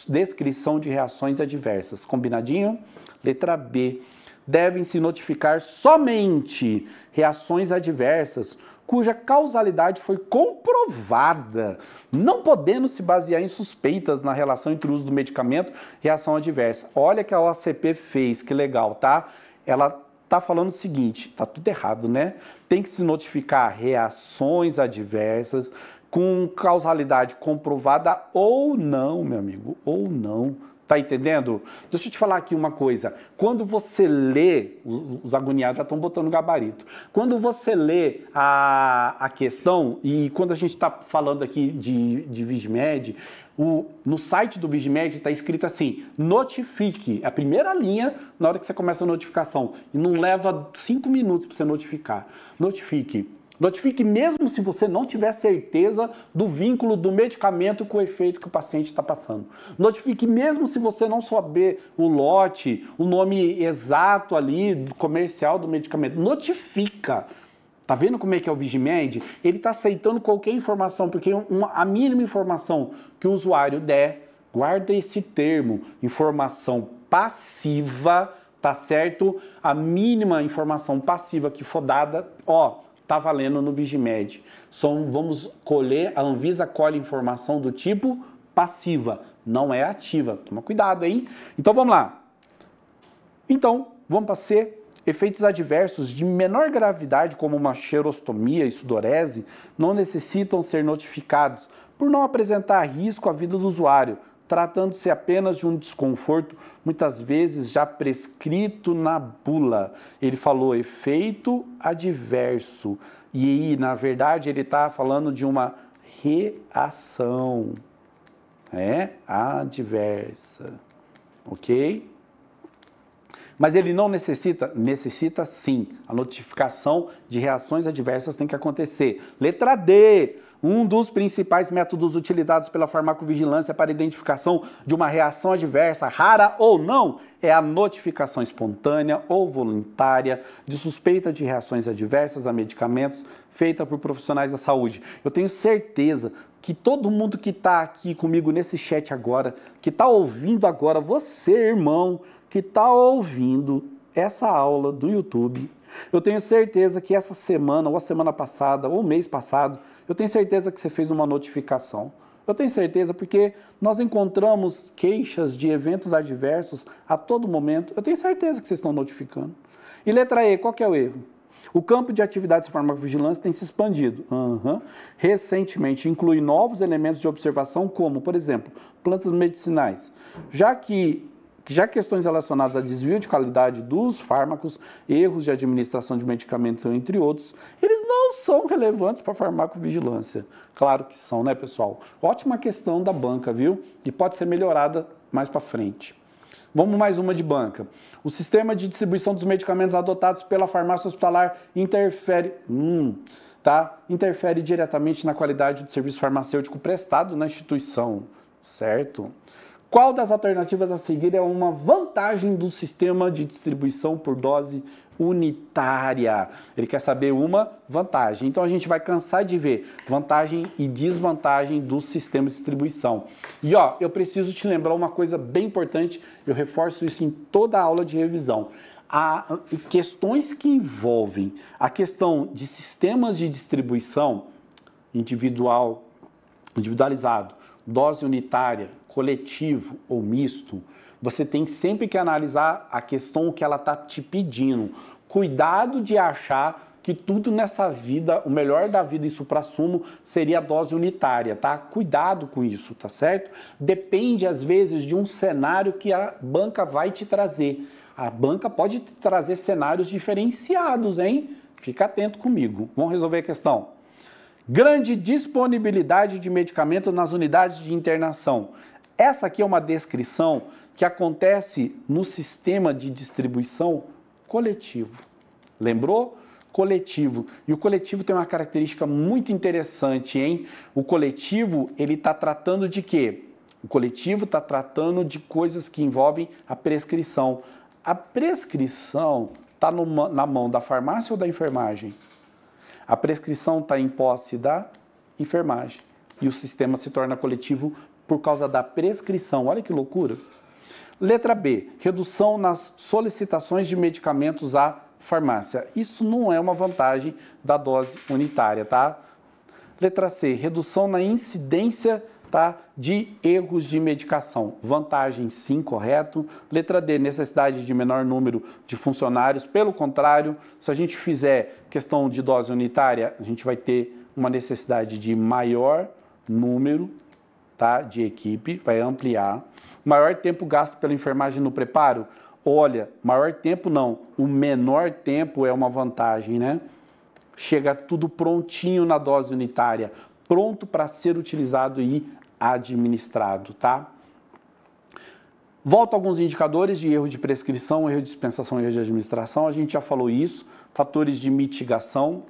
descrição de reações adversas. Combinadinho? Letra B. Devem se notificar somente reações adversas cuja causalidade foi comprovada, não podendo se basear em suspeitas na relação entre o uso do medicamento e reação adversa. Olha que a OACP fez, que legal, tá? ela está falando o seguinte: está tudo errado, né? Tem que se notificar reações adversas com causalidade comprovada ou não, meu amigo, ou não. Tá entendendo? Deixa eu te falar aqui uma coisa. Quando você lê, os, agoniados já estão botando gabarito. Quando você lê a, a questão, e quando a gente está falando aqui de, de Vismed, o, no site do Vigimed está escrito assim: notifique. É a primeira linha na hora que você começa a notificação. E não leva cinco minutos para você notificar. Notifique. Notifique mesmo se você não tiver certeza do vínculo do medicamento com o efeito que o paciente está passando. Notifique mesmo se você não saber o lote, o nome exato ali comercial do medicamento. Notifica. Tá vendo como é que é o Vigimed? Ele tá aceitando qualquer informação, porque uma, a mínima informação que o usuário der, guarda esse termo, informação passiva, tá certo? A mínima informação passiva que for dada, ó, tá valendo no Vigimed. São, vamos colher, a Anvisa colhe informação do tipo passiva, não é ativa. Toma cuidado, hein? Então vamos lá. Então, vamos para ser Efeitos adversos de menor gravidade, como uma cheirostomia e sudorese, não necessitam ser notificados por não apresentar risco à vida do usuário, tratando-se apenas de um desconforto, muitas vezes já prescrito na bula. Ele falou efeito adverso. E, na verdade, ele está falando de uma reação é adversa, ok? Mas ele não necessita? Necessita sim. A notificação de reações adversas tem que acontecer. Letra D. Um dos principais métodos utilizados pela farmacovigilância para identificação de uma reação adversa, rara ou não, é a notificação espontânea ou voluntária de suspeita de reações adversas a medicamentos feita por profissionais da saúde. Eu tenho certeza que todo mundo que está aqui comigo nesse chat agora, que está ouvindo agora, você, irmão, que está ouvindo essa aula do YouTube, eu tenho certeza que essa semana, ou a semana passada, ou mês passado, eu tenho certeza que você fez uma notificação. Eu tenho certeza porque nós encontramos queixas de eventos adversos a todo momento. Eu tenho certeza que vocês estão notificando. E letra E, qual é o erro? O campo de atividades de farmacovigilância tem se expandido. Uhum. Recentemente, inclui novos elementos de observação, como, por exemplo, plantas medicinais. Já que já questões relacionadas a desvio de qualidade dos fármacos, erros de administração de medicamento, entre outros, eles não são relevantes para a farmacovigilância. Claro que são, né, pessoal? Ótima questão da banca, viu? E pode ser melhorada mais para frente. Vamos mais uma de banca. O sistema de distribuição dos medicamentos adotados pela farmácia hospitalar interfere. Hum, tá? Interfere diretamente na qualidade do serviço farmacêutico prestado na instituição, certo? Qual das alternativas a seguir é uma vantagem do sistema de distribuição por dose unitária? Ele quer saber uma vantagem. Então a gente vai cansar de ver vantagem e desvantagem do sistema de distribuição. E ó, eu preciso te lembrar uma coisa bem importante, eu reforço isso em toda a aula de revisão. Há questões que envolvem a questão de sistemas de distribuição individual, individualizado, dose unitária, coletivo ou misto, você tem sempre que analisar a questão que ela está te pedindo. Cuidado de achar que tudo nessa vida, o melhor da vida e supra-sumo seria a dose unitária, tá? Cuidado com isso, tá certo? Depende, às vezes, de um cenário que a banca vai te trazer. A banca pode te trazer cenários diferenciados, hein? Fica atento comigo. Vamos resolver a questão. Grande disponibilidade de medicamento nas unidades de internação. Essa aqui é uma descrição que acontece no sistema de distribuição coletivo. Lembrou? Coletivo. E o coletivo tem uma característica muito interessante, hein? O coletivo, ele está tratando de quê? O coletivo está tratando de coisas que envolvem a prescrição. A prescrição está na mão da farmácia ou da enfermagem? A prescrição está em posse da enfermagem. E o sistema se torna coletivo por causa da prescrição. Olha que loucura. Letra B, redução nas solicitações de medicamentos à farmácia. Isso não é uma vantagem da dose unitária, tá? Letra C, redução na incidência tá, de erros de medicação. Vantagem sim, correto. Letra D, necessidade de menor número de funcionários. Pelo contrário, se a gente fizer questão de dose unitária, a gente vai ter uma necessidade de maior número tá, de equipe, vai ampliar. Maior tempo gasto pela enfermagem no preparo? Olha, maior tempo não, o menor tempo é uma vantagem, né? Chega tudo prontinho na dose unitária, pronto para ser utilizado e administrado, tá? Volto alguns indicadores de erro de prescrição, erro de dispensação e erro de administração. A gente já falou isso. Fatores de mitigação.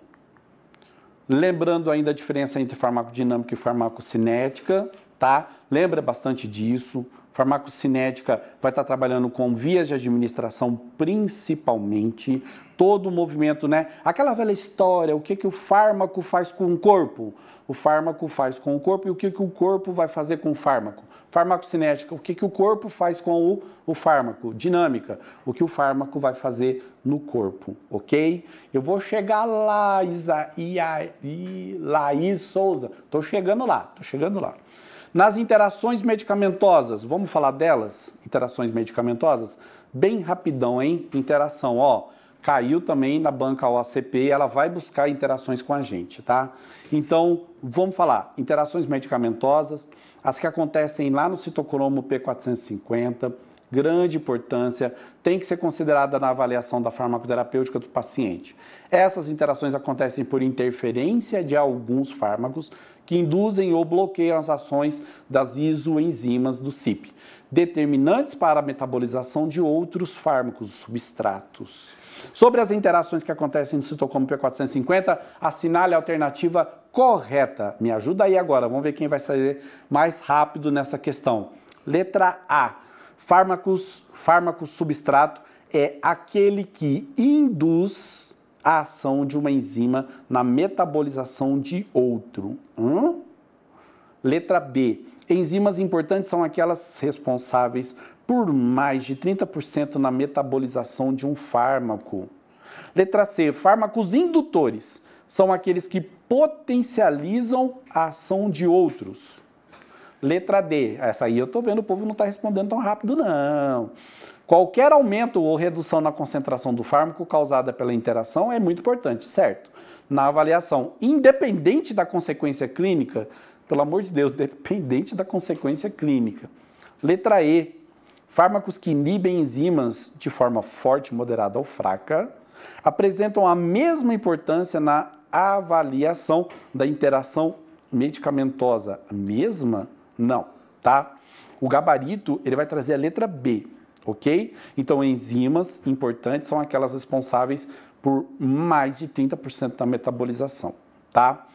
Lembrando ainda a diferença entre farmacodinâmica e farmacocinética tá? Lembra bastante disso. Farmacocinética vai estar tá trabalhando com vias de administração principalmente, todo o movimento, né? Aquela velha história, o que, que o fármaco faz com o corpo? O fármaco faz com o corpo e o que, que o corpo vai fazer com o fármaco? Farmacocinética, o que, que o corpo faz com o, o fármaco? Dinâmica, o que o fármaco vai fazer no corpo, ok? Eu vou chegar lá, Isa, Ia, I, Laís Souza, tô chegando lá, tô chegando lá. Nas interações medicamentosas, vamos falar delas? Interações medicamentosas? Bem rapidão, hein? Interação, ó. Caiu também na banca OACP, ela vai buscar interações com a gente, tá? Então, vamos falar. Interações medicamentosas, as que acontecem lá no citocromo P450, grande importância, tem que ser considerada na avaliação da farmacoterapêutica do paciente. Essas interações acontecem por interferência de alguns fármacos que induzem ou bloqueiam as ações das isoenzimas do CYP, determinantes para a metabolização de outros fármacos, substratos. Sobre as interações que acontecem no citocromo P450, assinale a alternativa correta. Me ajuda aí agora, vamos ver quem vai sair mais rápido nessa questão. Letra A. Fármacos, fármaco substrato é aquele que induz a ação de uma enzima na metabolização de outro. Hum? Letra B. Enzimas importantes são aquelas responsáveis por mais de 30% na metabolização de um fármaco. Letra C. Fármacos indutores são aqueles que potencializam a ação de outros. Letra D. Essa aí eu tô vendo, o povo não está respondendo tão rápido, não. Qualquer aumento ou redução na concentração do fármaco causada pela interação é muito importante, certo? Na avaliação, independente da consequência clínica, pelo amor de Deus, dependente da consequência clínica. Letra E. Fármacos que inibem enzimas de forma forte, moderada ou fraca apresentam a mesma importância na avaliação da interação medicamentosa. mesma? Não, tá? O gabarito, ele vai trazer a letra B ok? Então, enzimas importantes são aquelas responsáveis por mais de 30% da metabolização, tá?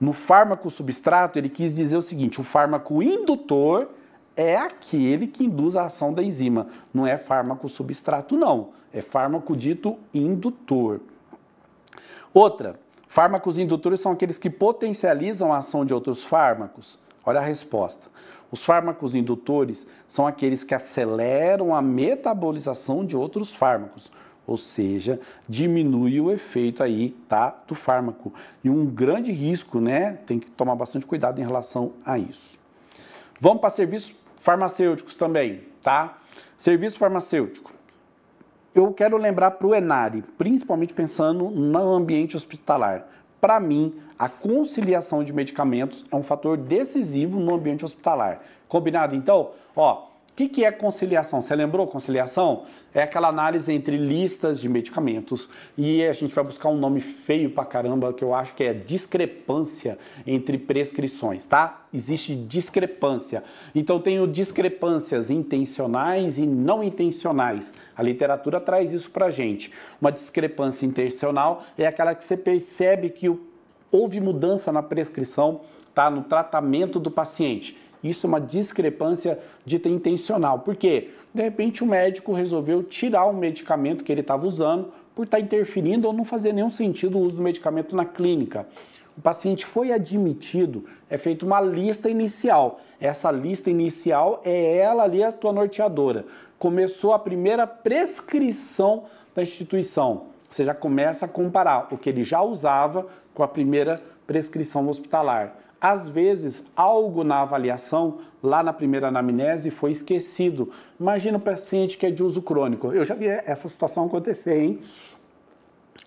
No fármaco substrato, ele quis dizer o seguinte: o fármaco indutor é aquele que induz a ação da enzima, não é fármaco substrato, não, é fármaco dito indutor. Outra, fármacos indutores são aqueles que potencializam a ação de outros fármacos. Olha a resposta. Os fármacos indutores são aqueles que aceleram a metabolização de outros fármacos, ou seja, diminui o efeito aí, tá, do fármaco. E um grande risco, né? Tem que tomar bastante cuidado em relação a isso. Vamos para serviços farmacêuticos também, tá? Serviço farmacêutico. Eu quero lembrar para o Enari, principalmente pensando no ambiente hospitalar. Para mim, a conciliação de medicamentos é um fator decisivo no ambiente hospitalar. Combinado então? Ó, que, que é conciliação? Você lembrou conciliação? É aquela análise entre listas de medicamentos e a gente vai buscar um nome feio pra caramba que eu acho que é discrepância entre prescrições, tá? Existe discrepância. Então tenho discrepâncias intencionais e não intencionais. A literatura traz isso pra gente. Uma discrepância intencional é aquela que você percebe que houve mudança na prescrição, tá? No tratamento do paciente isso é uma discrepância dita intencional. Por quê? De repente o médico resolveu tirar o medicamento que ele estava usando por estar tá interferindo ou não fazer nenhum sentido o uso do medicamento na clínica. O paciente foi admitido, é feita uma lista inicial. Essa lista inicial é ela ali a tua norteadora. Começou a primeira prescrição da instituição. Você já começa a comparar o que ele já usava com a primeira prescrição hospitalar. Às vezes, algo na avaliação, lá na primeira anamnese, foi esquecido. Imagina um paciente que é de uso crônico. Eu já vi essa situação acontecer, hein?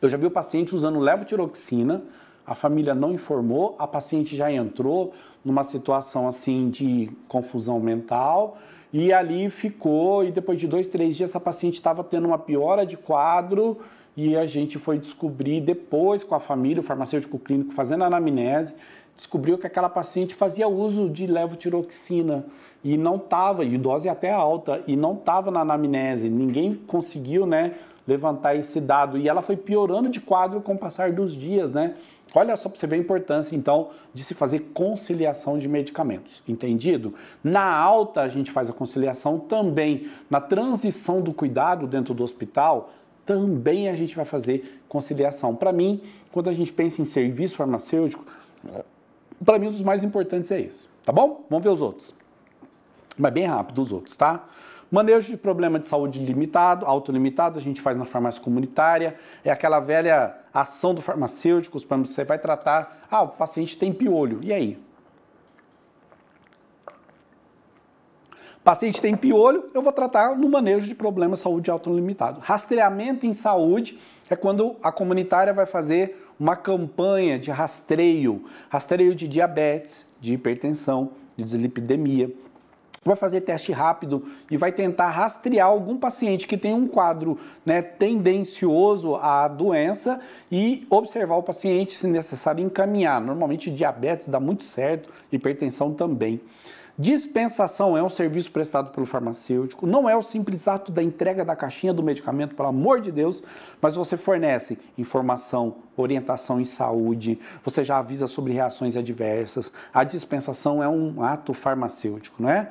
Eu já vi o paciente usando levotiroxina, a família não informou, a paciente já entrou numa situação assim de confusão mental e ali ficou. E depois de dois, três dias, essa paciente estava tendo uma piora de quadro e a gente foi descobrir depois com a família, o farmacêutico clínico fazendo a anamnese descobriu que aquela paciente fazia uso de levotiroxina e não estava, e dose é até alta, e não estava na anamnese, ninguém conseguiu né, levantar esse dado. E ela foi piorando de quadro com o passar dos dias, né? Olha só para você ver a importância, então, de se fazer conciliação de medicamentos, entendido? Na alta, a gente faz a conciliação também. Na transição do cuidado dentro do hospital, também a gente vai fazer conciliação. Para mim, quando a gente pensa em serviço farmacêutico, para mim, um dos mais importantes é esse, tá bom? Vamos ver os outros. Mas bem rápido os outros, tá? Manejo de problema de saúde limitado, autolimitado, a gente faz na farmácia comunitária. É aquela velha ação do farmacêutico, os você vai tratar. Ah, o paciente tem piolho, e aí? Paciente tem piolho, eu vou tratar no manejo de problema de saúde autolimitado. Rastreamento em saúde é quando a comunitária vai fazer uma campanha de rastreio, rastreio de diabetes, de hipertensão, de dislipidemia. Vai fazer teste rápido e vai tentar rastrear algum paciente que tem um quadro né, tendencioso à doença e observar o paciente, se necessário, encaminhar. Normalmente diabetes dá muito certo, hipertensão também. Dispensação é um serviço prestado pelo farmacêutico, não é o simples ato da entrega da caixinha do medicamento, pelo amor de Deus, mas você fornece informação, orientação em saúde, você já avisa sobre reações adversas. A dispensação é um ato farmacêutico, não é?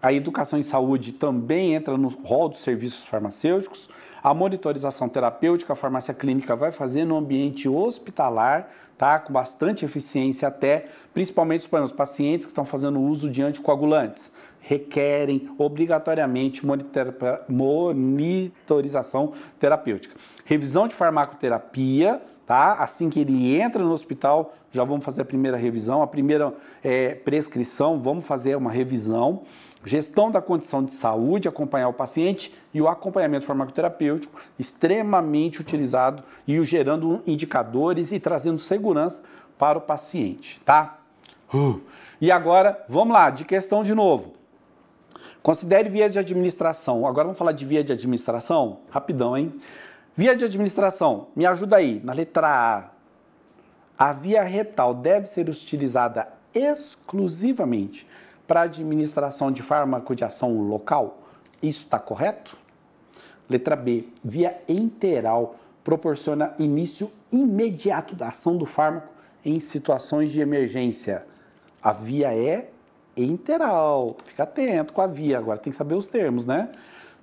A educação em saúde também entra no rol dos serviços farmacêuticos. A monitorização terapêutica, a farmácia clínica vai fazer no ambiente hospitalar tá? Com bastante eficiência até, principalmente os pacientes que estão fazendo uso de anticoagulantes requerem obrigatoriamente monitorização terapêutica. Revisão de farmacoterapia, tá? Assim que ele entra no hospital, já vamos fazer a primeira revisão, a primeira é, prescrição, vamos fazer uma revisão gestão da condição de saúde, acompanhar o paciente e o acompanhamento farmacoterapêutico, extremamente utilizado e gerando indicadores e trazendo segurança para o paciente, tá? Uh. E agora, vamos lá, de questão de novo. Considere via de administração. Agora vamos falar de via de administração? Rapidão, hein? Via de administração, me ajuda aí. Na letra A, a via retal deve ser utilizada exclusivamente para administração de fármaco de ação local? Isso está correto? Letra B, via enteral proporciona início imediato da ação do fármaco em situações de emergência. A via é enteral. Fica atento com a via, agora tem que saber os termos, né?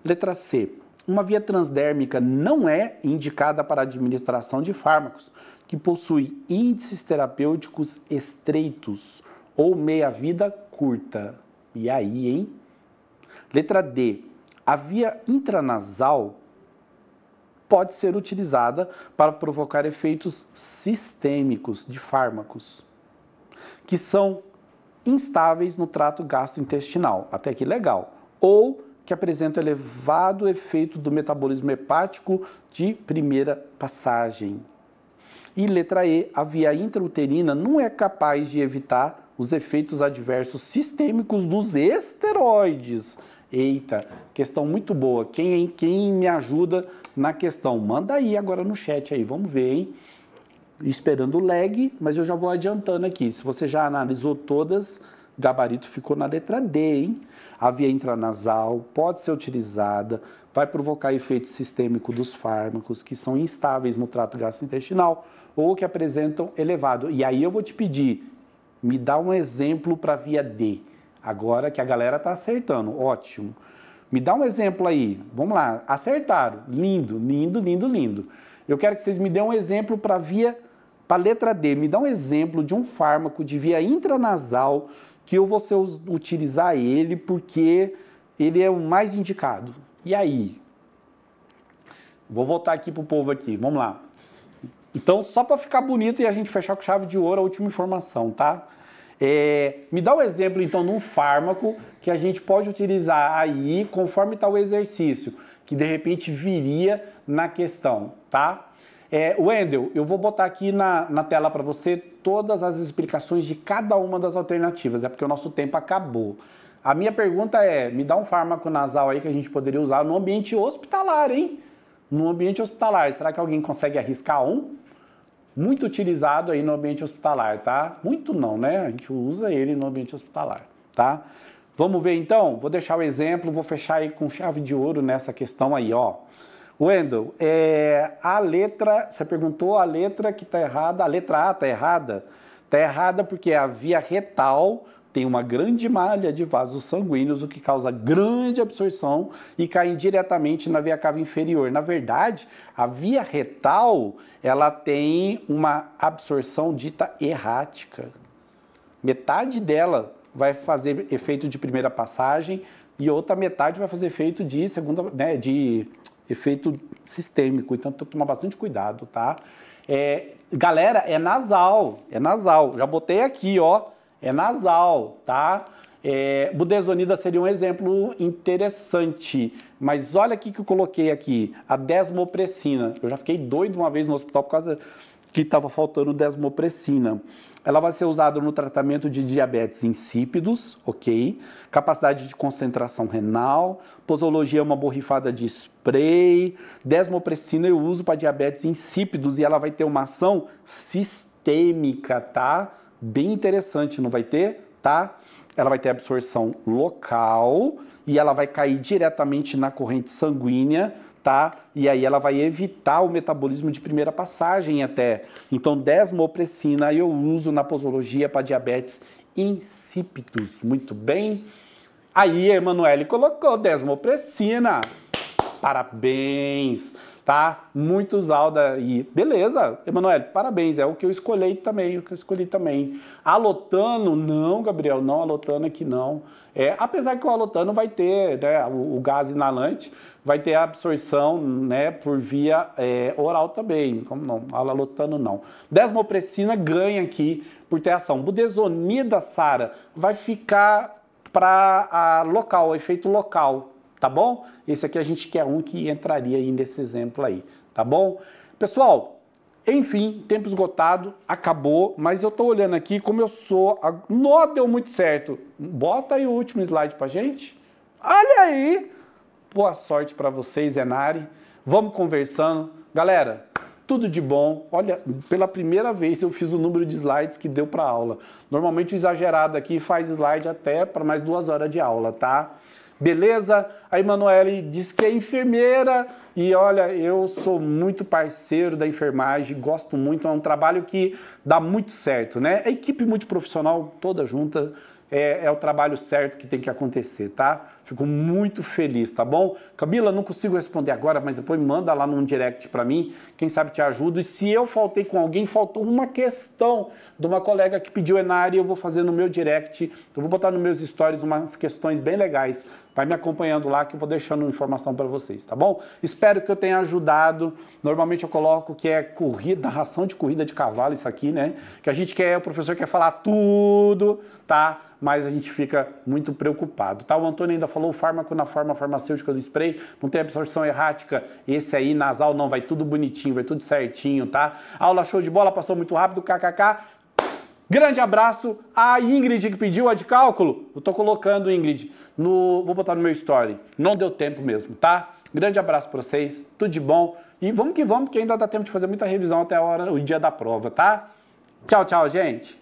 Letra C. Uma via transdérmica não é indicada para administração de fármacos que possui índices terapêuticos estreitos ou meia-vida curta. E aí, hein? Letra D. A via intranasal pode ser utilizada para provocar efeitos sistêmicos de fármacos, que são instáveis no trato gastrointestinal. Até que legal. Ou que apresentam elevado efeito do metabolismo hepático de primeira passagem. E letra E, a via intrauterina não é capaz de evitar os efeitos adversos sistêmicos dos esteroides. Eita, questão muito boa. Quem, quem me ajuda na questão? Manda aí agora no chat aí, vamos ver, hein? Esperando o lag, mas eu já vou adiantando aqui. Se você já analisou todas, gabarito ficou na letra D, hein? A via intranasal pode ser utilizada, vai provocar efeito sistêmico dos fármacos que são instáveis no trato gastrointestinal ou que apresentam elevado. E aí eu vou te pedir me dá um exemplo para via D. Agora que a galera está acertando, ótimo. Me dá um exemplo aí. Vamos lá, acertaram. Lindo, lindo, lindo, lindo. Eu quero que vocês me dêem um exemplo para via para letra D. Me dá um exemplo de um fármaco de via intranasal que eu vou ser, utilizar ele porque ele é o mais indicado. E aí? Vou voltar aqui pro povo aqui. Vamos lá. Então, só para ficar bonito e a gente fechar com chave de ouro a última informação, tá? É, me dá um exemplo, então, de um fármaco que a gente pode utilizar aí conforme está o exercício, que de repente viria na questão, tá? É, Wendel, eu vou botar aqui na, na tela para você todas as explicações de cada uma das alternativas, é porque o nosso tempo acabou. A minha pergunta é: me dá um fármaco nasal aí que a gente poderia usar no ambiente hospitalar, hein? No ambiente hospitalar, será que alguém consegue arriscar um? muito utilizado aí no ambiente hospitalar, tá? Muito não, né? A gente usa ele no ambiente hospitalar, tá? Vamos ver então? Vou deixar o exemplo, vou fechar aí com chave de ouro nessa questão aí, ó. Wendel, é, a letra, você perguntou a letra que está errada, a letra A está errada? Está errada porque é a via retal tem uma grande malha de vasos sanguíneos, o que causa grande absorção e cai diretamente na via cava inferior. Na verdade, a via retal ela tem uma absorção dita errática. Metade dela vai fazer efeito de primeira passagem e outra metade vai fazer efeito de segunda, né, de efeito sistêmico. Então tem que tomar bastante cuidado, tá? É, galera, é nasal, é nasal. Já botei aqui, ó é nasal, tá? É, budesonida seria um exemplo interessante, mas olha o que eu coloquei aqui, a desmopressina. Eu já fiquei doido uma vez no hospital por causa que estava faltando desmopressina. Ela vai ser usada no tratamento de diabetes insípidos, ok? Capacidade de concentração renal, posologia é uma borrifada de spray, desmopressina eu uso para diabetes insípidos e ela vai ter uma ação sistêmica, tá? bem interessante, não vai ter, tá? Ela vai ter absorção local e ela vai cair diretamente na corrente sanguínea, tá? E aí ela vai evitar o metabolismo de primeira passagem até. Então, desmopressina eu uso na posologia para diabetes insípidos. Muito bem. Aí, Emanuele colocou desmopressina. Parabéns! tá? Muitos Alda e beleza, Emanuel, parabéns, é o que eu escolhi também, o que eu escolhi também. Alotano, não, Gabriel, não, alotano aqui não. É, apesar que o alotano vai ter né, o, o, gás inalante, vai ter a absorção né, por via é, oral também. como não, alotano não. Desmopressina ganha aqui por ter ação. Budesonida, Sara, vai ficar para a local, efeito local tá bom? Esse aqui a gente quer um que entraria aí nesse exemplo aí, tá bom? Pessoal, enfim, tempo esgotado, acabou, mas eu tô olhando aqui como eu sou. A... Nó deu muito certo. Bota aí o último slide pra gente. Olha aí! Boa sorte para vocês, Enari. Vamos conversando. Galera, tudo de bom. Olha, pela primeira vez eu fiz o número de slides que deu para aula. Normalmente o exagerado aqui faz slide até para mais duas horas de aula, tá? Beleza? A Emanuele diz que é enfermeira e olha, eu sou muito parceiro da enfermagem, gosto muito, é um trabalho que dá muito certo, né? A equipe multiprofissional toda junta é, é, o trabalho certo que tem que acontecer, tá? Fico muito feliz, tá bom? Camila, não consigo responder agora, mas depois manda lá num direct para mim, quem sabe te ajudo. E se eu faltei com alguém, faltou uma questão de uma colega que pediu Enari, eu vou fazer no meu direct, eu vou botar nos meus stories umas questões bem legais. Vai me acompanhando lá que eu vou deixando informação para vocês, tá bom? Espero que eu tenha ajudado. Normalmente eu coloco que é corrida, ração de corrida de cavalo isso aqui, né? Que a gente quer, o professor quer falar tudo, tá? mas a gente fica muito preocupado. Tá? O Antônio ainda falou o fármaco na forma farmacêutica do spray, não tem absorção errática. Esse aí, nasal, não, vai tudo bonitinho, vai tudo certinho, tá? Aula show de bola, passou muito rápido, kkk. Grande abraço a Ingrid que pediu a de cálculo. Eu tô colocando, Ingrid, no. Vou botar no meu story. Não deu tempo mesmo, tá? Grande abraço para vocês, tudo de bom. E vamos que vamos, porque ainda dá tempo de fazer muita revisão até a hora, o dia da prova, tá? Tchau, tchau, gente!